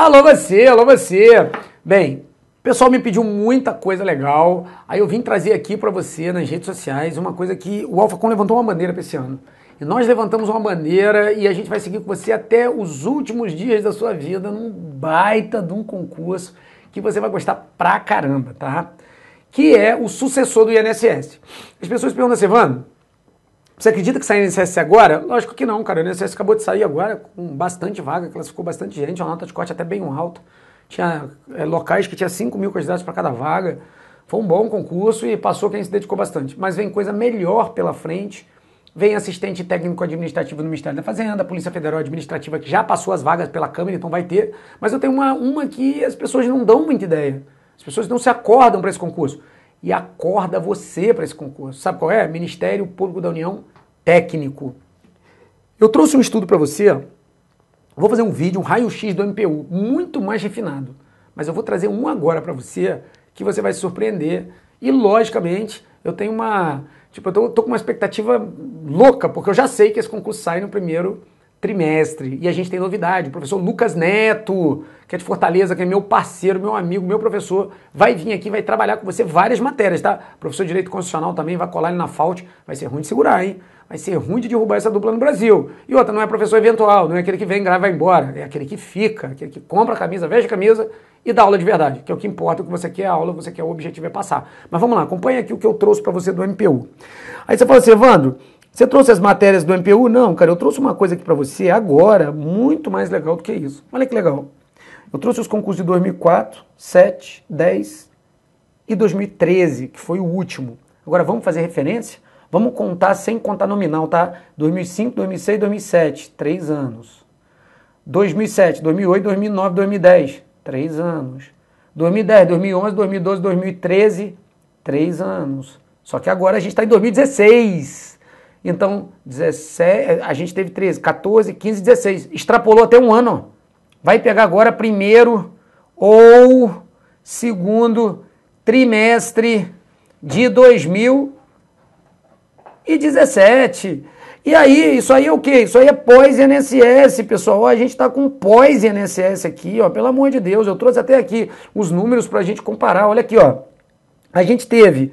Alô você, alô você. Bem, o pessoal me pediu muita coisa legal, aí eu vim trazer aqui para você nas redes sociais uma coisa que o AlphaCon levantou uma bandeira para esse ano. E nós levantamos uma bandeira e a gente vai seguir com você até os últimos dias da sua vida num baita de um concurso que você vai gostar pra caramba, tá? Que é o sucessor do INSS. As pessoas perguntam assim, Vano, você acredita que sai INSS agora? Lógico que não, cara. O INSS acabou de sair agora com bastante vaga, classificou bastante gente, uma nota de corte até bem alta. Tinha é, locais que tinha 5 mil candidatos para cada vaga. Foi um bom concurso e passou quem se dedicou bastante. Mas vem coisa melhor pela frente. Vem assistente técnico administrativo no Ministério da Fazenda, Polícia Federal Administrativa, que já passou as vagas pela Câmara, então vai ter. Mas eu tenho uma, uma que as pessoas não dão muita ideia. As pessoas não se acordam para esse concurso e acorda você para esse concurso. Sabe qual é? Ministério Público da União Técnico. Eu trouxe um estudo para você. Vou fazer um vídeo, um raio-x do MPU, muito mais refinado. Mas eu vou trazer um agora para você que você vai se surpreender. E, logicamente, eu tenho uma. Tipo, eu tô, tô, com uma expectativa louca, porque eu já sei que esse concurso sai no primeiro trimestre. E a gente tem novidade. O professor Lucas Neto, que é de Fortaleza, que é meu parceiro, meu amigo, meu professor, vai vir aqui, vai trabalhar com você várias matérias, tá? Professor de Direito Constitucional também, vai colar ele na FAUT. Vai ser ruim de segurar, hein? Vai ser ruim de derrubar essa dupla no Brasil. E outra, não é professor eventual, não é aquele que vem, grava e vai embora. É aquele que fica, aquele que compra a camisa, veste a camisa e dá aula de verdade, que é o que importa, o que você quer a aula, você quer o objetivo é passar. Mas vamos lá, acompanha aqui o que eu trouxe para você do MPU. Aí você fala assim, Evandro, você trouxe as matérias do MPU? Não, cara, eu trouxe uma coisa aqui para você agora, muito mais legal do que isso. Olha que legal. Eu trouxe os concursos de 2004, 7, 10 e 2013, que foi o último. Agora vamos fazer referência? Vamos contar sem contar nominal, tá? 2005, 2006, 2007, 3 anos. 2007, 2008, 2009, 2010, 3 anos. 2010, 2011, 2012, 2013, 3 anos. Só que agora a gente está em 2016. Então, 17, a gente teve 13, 14, 15, 16. Extrapolou até um ano. Vai pegar agora primeiro ou segundo trimestre de 2017. E aí, isso aí é o quê? Isso aí é pós-INSS, pessoal. A gente está com pós-INSS aqui, ó. Pelo amor de Deus, eu trouxe até aqui os números para a gente comparar. Olha aqui, ó. A gente teve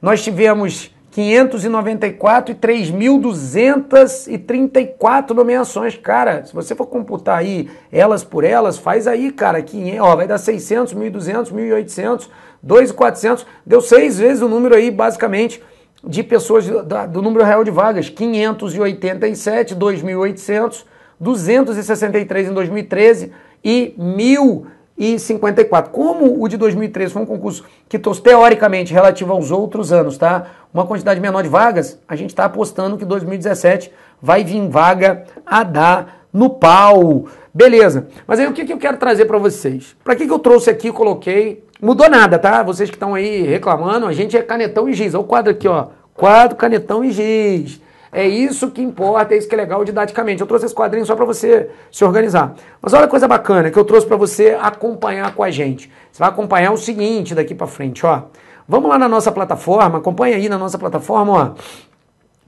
nós tivemos 594 e 3.234 nomeações. Cara, se você for computar aí elas por elas, faz aí, cara, 500, ó, vai dar 600, 1.200, 1.800, 2.400, deu seis vezes o número aí, basicamente, de pessoas do, do número real de vagas. 587, 2.800, 263 em 2013 e 1.000 e 54. Como o de 2013 foi um concurso que trouxe, teoricamente, relativo aos outros anos, tá? Uma quantidade menor de vagas, a gente está apostando que 2017 vai vir vaga a dar no pau. Beleza. Mas aí o que, que eu quero trazer para vocês? Para que, que eu trouxe aqui, coloquei? Mudou nada, tá? Vocês que estão aí reclamando, a gente é canetão e giz. Olha o quadro aqui, ó. Quadro, canetão e giz. É isso que importa, é isso que é legal didaticamente. Eu trouxe esse quadrinho só para você se organizar. Mas olha a coisa bacana que eu trouxe para você acompanhar com a gente. Você vai acompanhar o seguinte daqui para frente, ó. Vamos lá na nossa plataforma, acompanha aí na nossa plataforma, ó.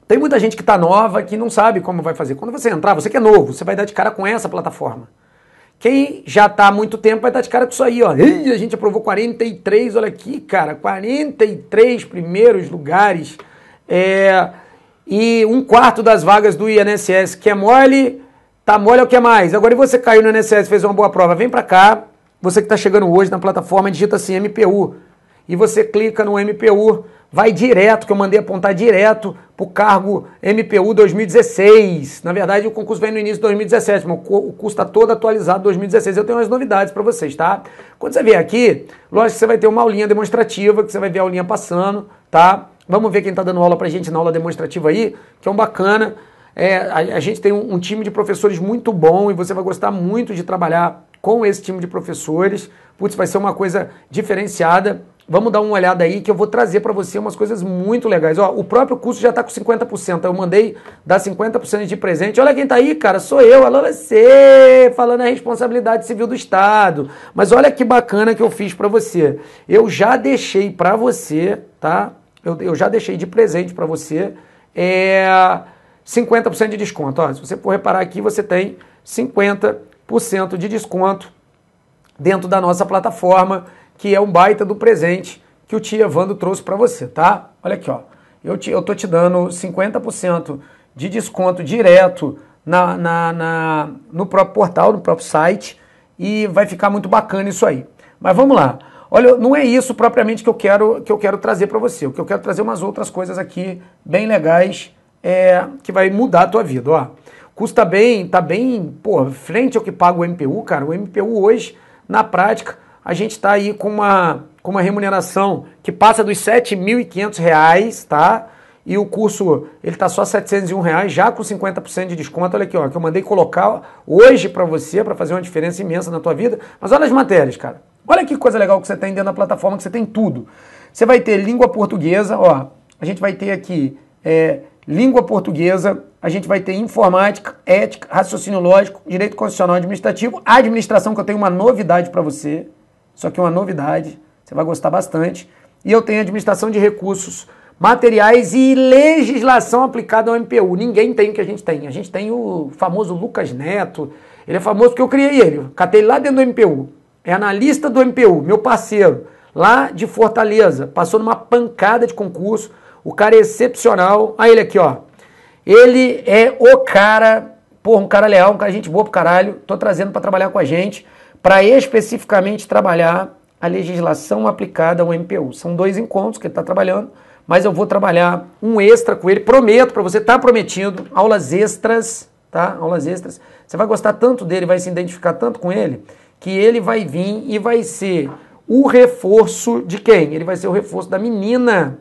Tem muita gente que está nova que não sabe como vai fazer. Quando você entrar, você que é novo, você vai dar de cara com essa plataforma. Quem já está há muito tempo vai dar de cara com isso aí, ó. a gente aprovou 43, olha aqui, cara, 43 primeiros lugares. É, e um quarto das vagas do INSS, que é mole, tá mole é o que é mais. Agora, e você caiu no INSS, fez uma boa prova, vem para cá, você que está chegando hoje na plataforma, digita assim, MPU, e você clica no MPU, vai direto, que eu mandei apontar direto para o cargo MPU 2016. Na verdade, o concurso vem no início de 2017, mas o curso está todo atualizado 2016. Eu tenho umas novidades para vocês, tá? Quando você vier aqui, lógico que você vai ter uma aulinha demonstrativa, que você vai ver a aulinha passando, tá? Vamos ver quem está dando aula para a gente na aula demonstrativa aí, que é um bacana. É, a, a, gente tem um, um time de professores muito bom e você vai gostar muito de trabalhar com esse time de professores. Putz, vai ser uma coisa diferenciada. Vamos dar uma olhada aí que eu vou trazer para você umas coisas muito legais. Ó, o próprio curso já está com 50%. Eu mandei dar 50% de presente. Olha quem está aí, cara. Sou eu, alô você, falando a responsabilidade civil do Estado. Mas olha que bacana que eu fiz para você. Eu já deixei para você, tá? eu, eu já deixei de presente para você, é 50% de desconto. Ó, se você for reparar aqui, você tem 50% de desconto dentro da nossa plataforma, que é um baita do presente que o Tia Evandro trouxe para você, tá? Olha aqui, ó. Eu, te, eu tô te dando 50% de desconto direto na, na, na, no próprio portal, no próprio site, e vai ficar muito bacana isso aí. Mas vamos lá. Olha, não é isso propriamente que eu quero, que eu quero trazer para você. O que eu quero trazer é umas outras coisas aqui bem legais é, que vai mudar a tua vida. Ó, custa bem, tá bem, pô, frente ao que paga o MPU, cara. O MPU hoje, na prática, a gente está aí com uma, com uma remuneração que passa dos R$ 7.500, tá? E o curso, ele tá só R$ reais, já com 50% de desconto. Olha aqui, ó, que eu mandei colocar hoje para você, para fazer uma diferença imensa na tua vida. Mas olha as matérias, cara. Olha que coisa legal que você tem dentro da plataforma, que você tem tudo. Você vai ter língua portuguesa, ó, a gente vai ter aqui é, língua portuguesa, a gente vai ter informática, ética, raciocínio lógico, direito constitucional administrativo, administração, que eu tenho uma novidade para você, só que uma novidade, você vai gostar bastante. E eu tenho administração de recursos materiais e legislação aplicada ao MPU. Ninguém tem o que a gente tem. A gente tem o famoso Lucas Neto. Ele é famoso porque eu criei ele. Catei lá dentro do MPU é analista do MPU, meu parceiro, lá de Fortaleza. Passou numa pancada de concurso. O cara é excepcional. Olha ele aqui, ó. Ele é o cara, porra, um cara leal, um cara gente boa pro caralho. Tô trazendo para trabalhar com a gente, para especificamente trabalhar a legislação aplicada ao MPU. São dois encontros que ele tá trabalhando, mas eu vou trabalhar um extra com ele. Prometo para você, tá prometido, aulas extras, tá? Aulas extras. Você vai gostar tanto dele, vai se identificar tanto com ele, que ele vai vir e vai ser o reforço de quem? Ele vai ser o reforço da menina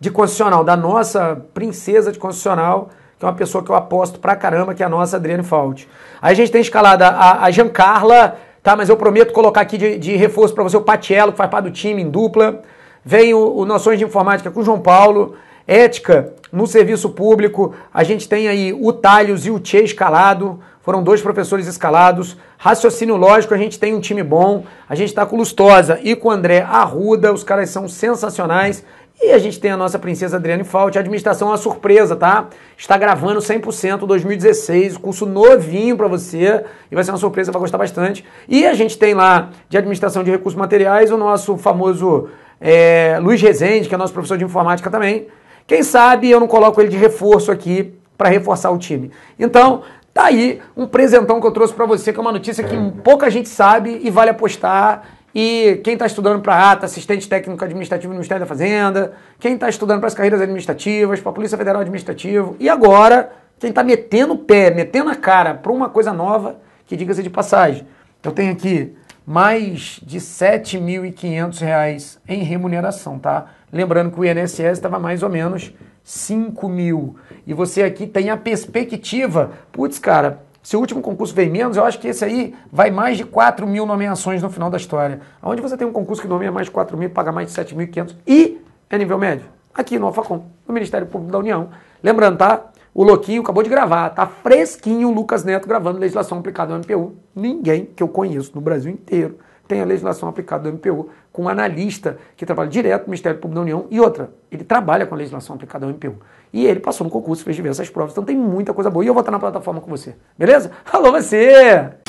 de constitucional, da nossa princesa de constitucional, que é uma pessoa que eu aposto pra caramba, que é a nossa Adriane Falt. Aí a gente tem escalada a, a Giancarla, tá? Mas eu prometo colocar aqui de, de reforço para você o Patiello, que faz parte do time em dupla. Vem o, o Noções de Informática com o João Paulo. Ética no serviço público. A gente tem aí o Talhos e o Tchê escalado foram dois professores escalados. Raciocínio lógico, a gente tem um time bom. A gente está com o Lustosa e com o André Arruda, os caras são sensacionais. E a gente tem a nossa princesa Adriane Fault. A administração é uma surpresa, tá? Está gravando 100% 2016, curso novinho para você. E vai ser uma surpresa, vai gostar bastante. E a gente tem lá de administração de recursos materiais o nosso famoso é, Luiz Rezende, que é nosso professor de informática também. Quem sabe eu não coloco ele de reforço aqui para reforçar o time. Então, Tá aí um presentão que eu trouxe para você, que é uma notícia que pouca gente sabe e vale apostar. E quem está estudando para ATA, tá assistente técnico administrativo no Ministério da Fazenda, quem está estudando para as carreiras administrativas, para a Polícia Federal Administrativo, e agora quem está metendo o pé, metendo a cara para uma coisa nova, que diga-se de passagem. Eu tenho aqui mais de R$ 7.500 em remuneração, tá? Lembrando que o INSS estava mais ou menos 5 mil. E você aqui tem a perspectiva. Putz, cara, se o último concurso vem menos, eu acho que esse aí vai mais de 4 mil nomeações no final da história. Onde você tem um concurso que nomeia mais de 4 mil, paga mais de 7.500 e é nível médio? Aqui no Alfacom, no Ministério Público da União. Lembrando, tá? O Louquinho acabou de gravar, tá fresquinho o Lucas Neto gravando legislação aplicada ao MPU. Ninguém que eu conheço no Brasil inteiro tem a legislação aplicada ao MPU com um analista que trabalha direto no Ministério Público da União. E outra, ele trabalha com a legislação aplicada ao MPU E ele passou no concurso, fez diversas provas, então tem muita coisa boa. E eu vou estar na plataforma com você. Beleza? Alô, você!